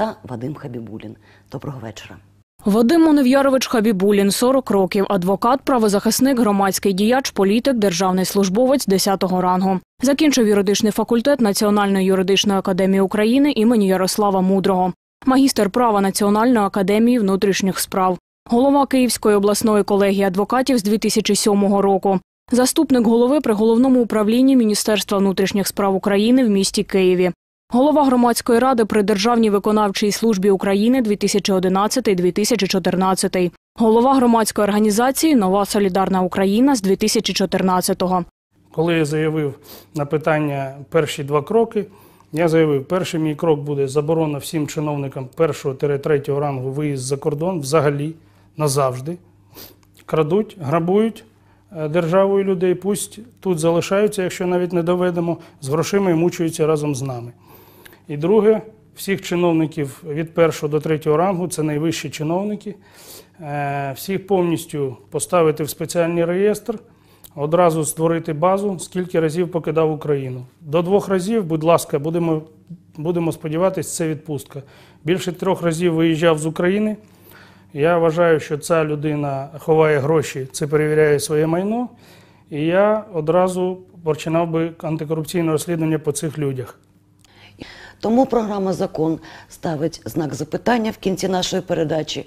та Вадим Хабібулін. Доброго вечора. Вадим Монев'ярович Хабібулін, 40 років, адвокат, правозахисник, громадський діяч, політик, державний службовець 10-го рангу. Закінчив юридичний факультет Національної юридичної академії України імені Ярослава Мудрого, магістр права Національної академії внутрішніх справ, голова Київської обласної колегії адвокатів з 2007 року, заступник голови при головному управлінні Міністерства внутрішніх справ України в місті Києві, Голова громадської ради при Державній виконавчій службі України 2011-2014. Голова громадської організації Нова Солідарна Україна з 2014-го. Коли я заявив на питання перші два кроки, я заявив, перший мій крок буде заборона всім чиновникам першого третього рангу виїзд за кордон взагалі назавжди. Крадуть, грабують Е, Державою людей, пусть тут залишаються, якщо навіть не доведемо, з грошима і мучуються разом з нами. І друге, всіх чиновників від першого до третього рангу, це найвищі чиновники, е, всіх повністю поставити в спеціальний реєстр. Одразу створити базу, скільки разів покидав Україну. До двох разів, будь ласка, будемо будемо сподіватися, це відпустка. Більше трьох разів виїжджав з України. Я вважаю, що ця людина ховає гроші, це перевіряє своє майно. І я одразу починав би антикорупційне розслідування по цих людях. Тому програма Закон ставить знак запитання в кінці нашої передачі.